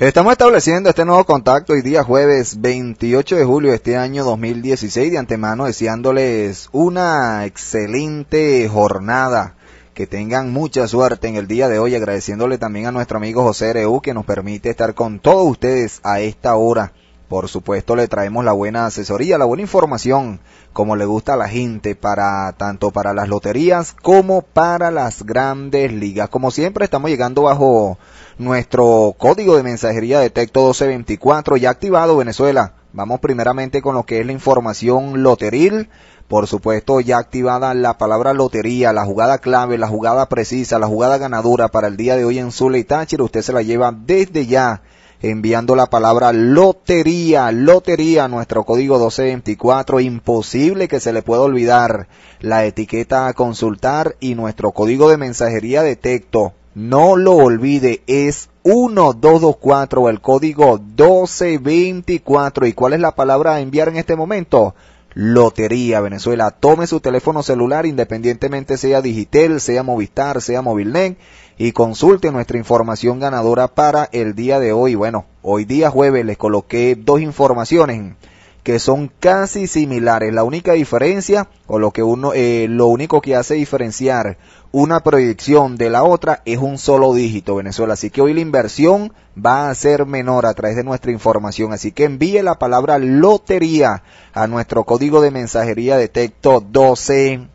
Estamos estableciendo este nuevo contacto hoy día jueves 28 de julio de este año 2016 de antemano deseándoles una excelente jornada. Que tengan mucha suerte en el día de hoy, agradeciéndole también a nuestro amigo José Reu que nos permite estar con todos ustedes a esta hora. Por supuesto, le traemos la buena asesoría, la buena información, como le gusta a la gente, para tanto para las loterías como para las grandes ligas. Como siempre, estamos llegando bajo nuestro código de mensajería de TECTO 1224 ya activado Venezuela. Vamos primeramente con lo que es la información loteril. Por supuesto, ya activada la palabra lotería, la jugada clave, la jugada precisa, la jugada ganadora para el día de hoy en Zule y Táchira. Usted se la lleva desde ya enviando la palabra lotería, lotería, nuestro código 1224. Imposible que se le pueda olvidar la etiqueta a consultar y nuestro código de mensajería de texto. No lo olvide, es 1224, el código 1224. ¿Y cuál es la palabra a enviar en este momento? Lotería Venezuela. Tome su teléfono celular, independientemente sea Digitel, sea Movistar, sea Movilnet, y consulte nuestra información ganadora para el día de hoy. Bueno, hoy día jueves les coloqué dos informaciones que son casi similares. La única diferencia o lo que uno, eh, lo único que hace diferenciar una proyección de la otra es un solo dígito, Venezuela. Así que hoy la inversión va a ser menor a través de nuestra información. Así que envíe la palabra lotería a nuestro código de mensajería de texto 12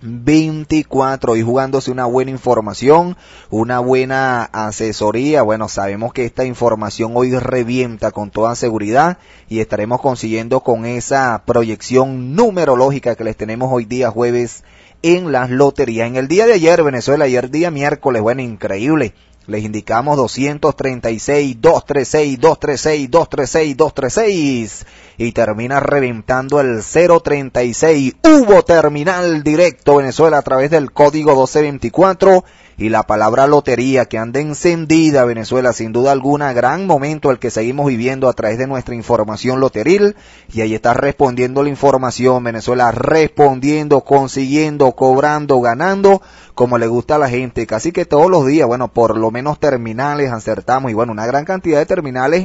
24 y jugándose una buena información, una buena asesoría. Bueno, sabemos que esta información hoy revienta con toda seguridad y estaremos consiguiendo con esa proyección numerológica que les tenemos hoy día jueves en las loterías. En el día de ayer, Venezuela, ayer día miércoles, bueno, increíble. Les indicamos 236, 236, 236, 236, 236. Y termina reventando el 036. Hubo terminal directo Venezuela a través del código 1224 y la palabra lotería que anda encendida Venezuela sin duda alguna, gran momento el que seguimos viviendo a través de nuestra información loteril y ahí está respondiendo la información Venezuela respondiendo, consiguiendo, cobrando, ganando como le gusta a la gente, casi que todos los días, bueno, por lo menos menos terminales acertamos y bueno, una gran cantidad de terminales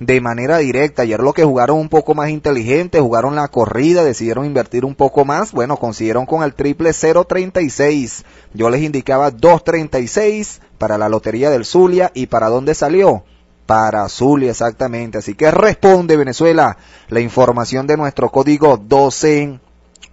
de manera directa. Ayer lo que jugaron un poco más inteligente, jugaron la corrida, decidieron invertir un poco más. Bueno, consiguieron con el triple 036. Yo les indicaba 236 para la Lotería del Zulia y para dónde salió para Zulia, exactamente. Así que responde Venezuela la información de nuestro código 12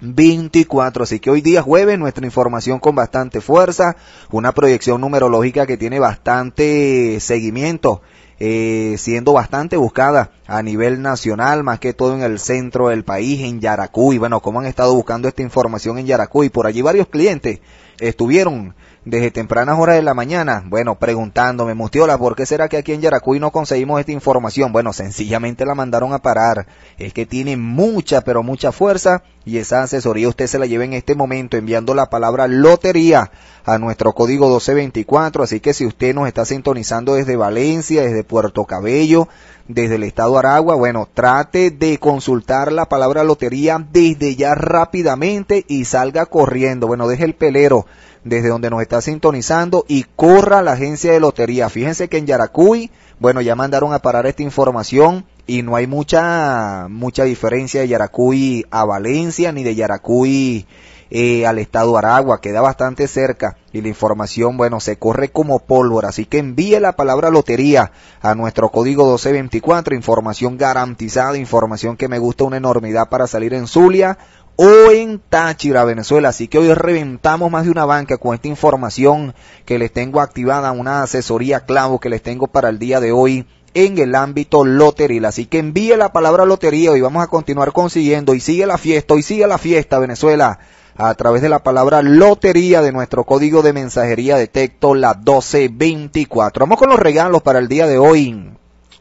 24. Así que hoy día jueves nuestra información con bastante fuerza, una proyección numerológica que tiene bastante seguimiento. Eh, siendo bastante buscada a nivel nacional, más que todo en el centro del país, en Yaracuy. Bueno, como han estado buscando esta información en Yaracuy? Por allí varios clientes estuvieron desde tempranas horas de la mañana, bueno, preguntándome, Mustiola, ¿por qué será que aquí en Yaracuy no conseguimos esta información? Bueno, sencillamente la mandaron a parar. Es que tiene mucha, pero mucha fuerza y esa asesoría usted se la lleva en este momento enviando la palabra lotería a nuestro código 1224. Así que si usted nos está sintonizando desde Valencia, desde Puerto Cabello, desde el estado de Aragua, bueno, trate de consultar la palabra lotería desde ya rápidamente y salga corriendo. Bueno, deje el pelero desde donde nos está sintonizando y corra la agencia de lotería. Fíjense que en Yaracuy, bueno, ya mandaron a parar esta información y no hay mucha, mucha diferencia de Yaracuy a Valencia ni de Yaracuy eh, al estado de Aragua, queda bastante cerca y la información, bueno, se corre como pólvora, así que envíe la palabra lotería a nuestro código 1224, información garantizada, información que me gusta una enormidad para salir en Zulia o en Táchira, Venezuela. Así que hoy reventamos más de una banca con esta información que les tengo activada, una asesoría clavo que les tengo para el día de hoy en el ámbito lotería, Así que envíe la palabra lotería y vamos a continuar consiguiendo. Y sigue la fiesta, hoy sigue la fiesta, Venezuela. A través de la palabra lotería de nuestro código de mensajería de texto, la 1224. Vamos con los regalos para el día de hoy.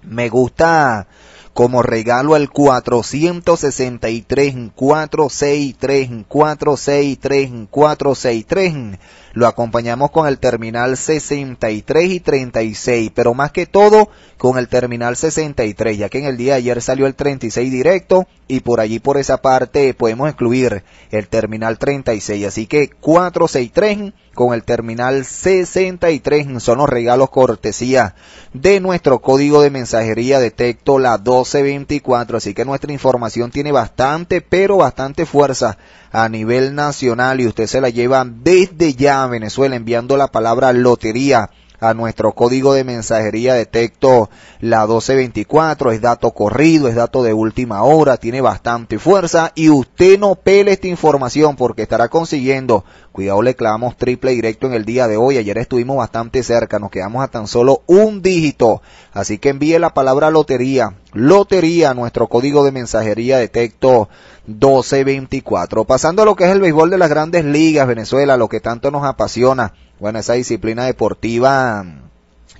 Me gusta como regalo al 463 463 463 463 lo acompañamos con el terminal 63 y 36, pero más que todo con el terminal 63, ya que en el día de ayer salió el 36 directo y por allí por esa parte podemos excluir el terminal 36, así que 463 con el terminal 63 son los regalos cortesía de nuestro código de mensajería de texto la 1224, así que nuestra información tiene bastante, pero bastante fuerza a nivel nacional y usted se la lleva desde ya a Venezuela enviando la palabra lotería a nuestro código de mensajería de texto la 1224. Es dato corrido, es dato de última hora, tiene bastante fuerza y usted no pele esta información porque estará consiguiendo, cuidado le clavamos triple directo en el día de hoy, ayer estuvimos bastante cerca, nos quedamos a tan solo un dígito, así que envíe la palabra lotería, lotería nuestro código de mensajería de texto 1224. Pasando a lo que es el béisbol de las grandes ligas, Venezuela, lo que tanto nos apasiona bueno, esa disciplina deportiva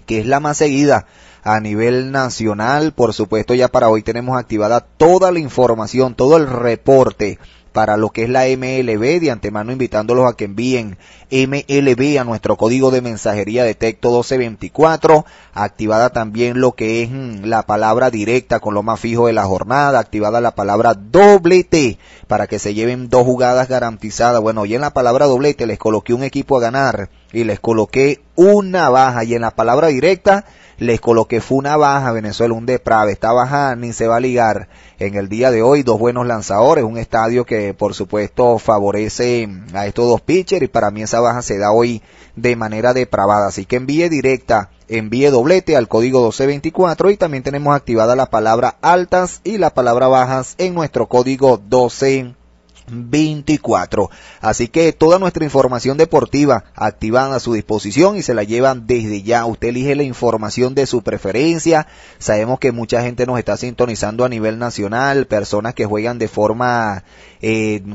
que es la más seguida a nivel nacional. Por supuesto, ya para hoy tenemos activada toda la información, todo el reporte para lo que es la MLB, de antemano invitándolos a que envíen MLB a nuestro código de mensajería de texto 1224, activada también lo que es mm, la palabra directa con lo más fijo de la jornada, activada la palabra doblete para que se lleven dos jugadas garantizadas. Bueno, hoy en la palabra doblete les coloqué un equipo a ganar y les coloqué una baja. Y en la palabra directa les coloqué fue una baja. Venezuela un deprave. esta baja ni se va a ligar en el día de hoy. Dos buenos lanzadores. Un estadio que por supuesto favorece a estos dos pitchers. Y para mí esa baja se da hoy de manera depravada. Así que envíe directa. Envíe doblete al código 1224 y también tenemos activada la palabra altas y la palabra bajas en nuestro código 1224. 24. Así que toda nuestra información deportiva activada a su disposición y se la llevan desde ya. Usted elige la información de su preferencia. Sabemos que mucha gente nos está sintonizando a nivel nacional, personas que juegan de forma,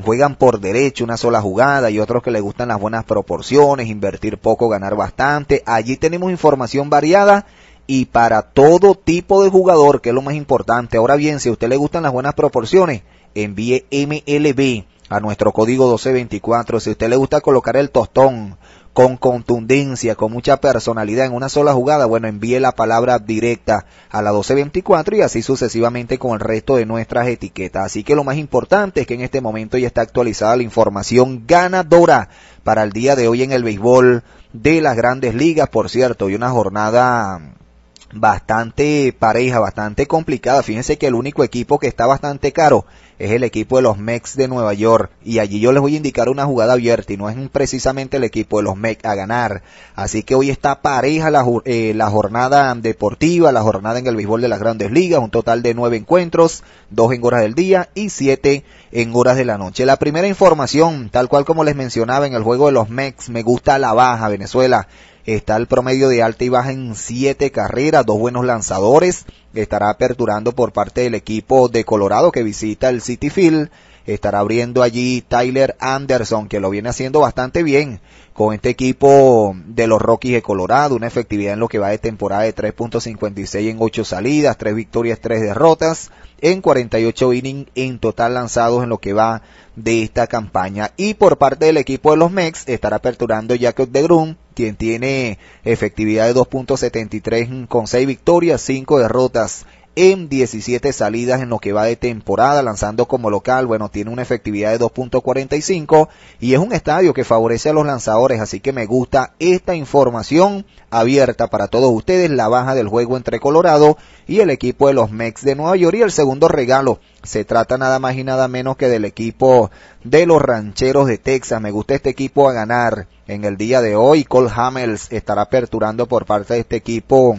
juegan por derecho una sola jugada y otros que le gustan las buenas proporciones, invertir poco, ganar bastante. Allí tenemos información variada y para todo tipo de jugador, que es lo más importante. Ahora bien, si a usted le gustan las buenas proporciones, envíe MLB a nuestro código 1224. Si a usted le gusta colocar el tostón con contundencia, con mucha personalidad en una sola jugada, bueno, envíe la palabra directa a la 1224 y así sucesivamente con el resto de nuestras etiquetas. Así que lo más importante es que en este momento ya está actualizada la información ganadora para el día de hoy en el béisbol de las grandes ligas, por cierto, y una jornada bastante pareja, bastante complicada. Fíjense que el único equipo que está bastante caro es el equipo de los Mex de Nueva York. Y allí yo les voy a indicar una jugada abierta y no es precisamente el equipo de los Mex a ganar. Así que hoy está pareja la, eh, la jornada deportiva, la jornada en el béisbol de las grandes ligas, un total de nueve encuentros, dos en horas del día y siete en horas de la noche. La primera información, tal cual como les mencionaba en el juego de los Mex, me gusta la baja Venezuela. Está el promedio de alta y baja en siete carreras, dos buenos lanzadores, estará aperturando por parte del equipo de Colorado que visita el City Field estará abriendo allí Tyler Anderson, que lo viene haciendo bastante bien con este equipo de los Rockies de Colorado, una efectividad en lo que va de temporada de 3.56 en 8 salidas, 3 victorias, 3 derrotas, en 48 innings en total lanzados en lo que va de esta campaña. Y por parte del equipo de los Mex estará aperturando Jacob de quien tiene efectividad de 2.73 con 6 victorias, 5 derrotas en 17 salidas en lo que va de temporada, lanzando como local, bueno, tiene una efectividad de 2.45 y es un estadio que favorece a los lanzadores, así que me gusta esta información abierta para todos ustedes, la baja del juego entre Colorado y el equipo de los Mex de Nueva York y el segundo regalo se trata nada más y nada menos que del equipo de los Rancheros de Texas. Me gusta este equipo a ganar en el día de hoy. Cole Hamels estará aperturando por parte de este equipo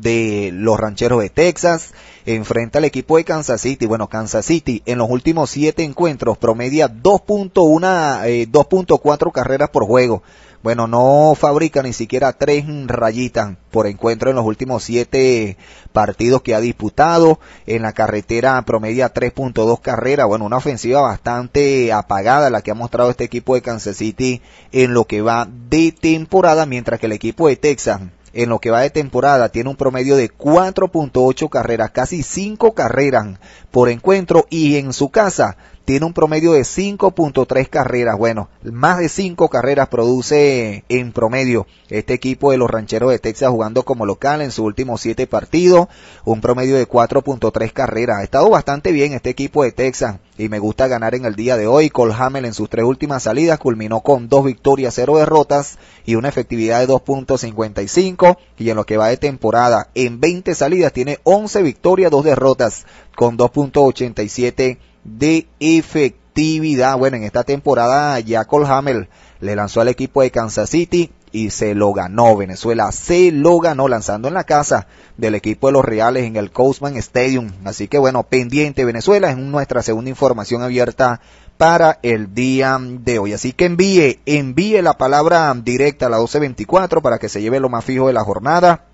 de los rancheros de Texas, enfrenta al equipo de Kansas City. Bueno, Kansas City en los últimos siete encuentros promedia 2.1, 2.4 eh, carreras por juego. Bueno, no fabrica ni siquiera tres rayitas por encuentro en los últimos siete partidos que ha disputado. En la carretera promedia 3.2 carreras. Bueno, una ofensiva bastante apagada la que ha mostrado este equipo de Kansas City en lo que va de temporada, mientras que el equipo de Texas en lo que va de temporada tiene un promedio de 4.8 carreras, casi 5 carreras por encuentro y en su casa tiene un promedio de 5.3 carreras. Bueno, más de 5 carreras produce en promedio este equipo de los Rancheros de Texas jugando como local en sus últimos 7 partidos. Un promedio de 4.3 carreras. Ha estado bastante bien este equipo de Texas y me gusta ganar en el día de hoy. Cole Hamel en sus tres últimas salidas culminó con dos victorias, cero derrotas y una efectividad de 2.55 y en lo que va de temporada en 20 salidas tiene 11 victorias, dos derrotas con 2.87 de efectividad. Bueno, en esta temporada ya Hamel le lanzó al equipo de Kansas City y se lo ganó Venezuela, se lo ganó lanzando en la casa del equipo de los Reales en el Coastman Stadium. Así que bueno, pendiente Venezuela es nuestra segunda información abierta para el día de hoy. Así que envíe, envíe la palabra directa a la 1224 para que se lleve lo más fijo de la jornada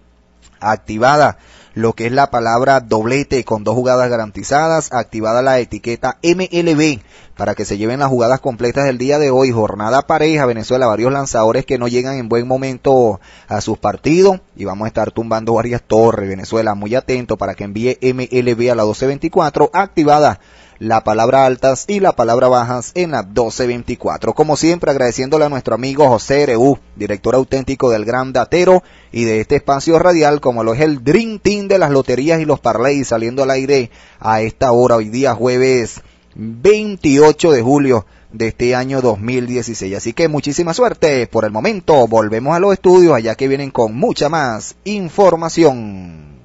activada lo que es la palabra doblete con dos jugadas garantizadas, activada la etiqueta MLB para que se lleven las jugadas completas del día de hoy, jornada pareja, Venezuela, varios lanzadores que no llegan en buen momento a sus partidos y vamos a estar tumbando varias torres, Venezuela, muy atento para que envíe MLB a la 1224 activada la palabra altas y la palabra bajas en la 1224. Como siempre, agradeciéndole a nuestro amigo José Reu, director auténtico del Gran Datero y de este espacio radial, como lo es el Dream Team de las loterías y los parlays, saliendo al aire a esta hora, hoy día jueves 28 de julio de este año 2016. Así que muchísima suerte. Por el momento volvemos a los estudios allá que vienen con mucha más información.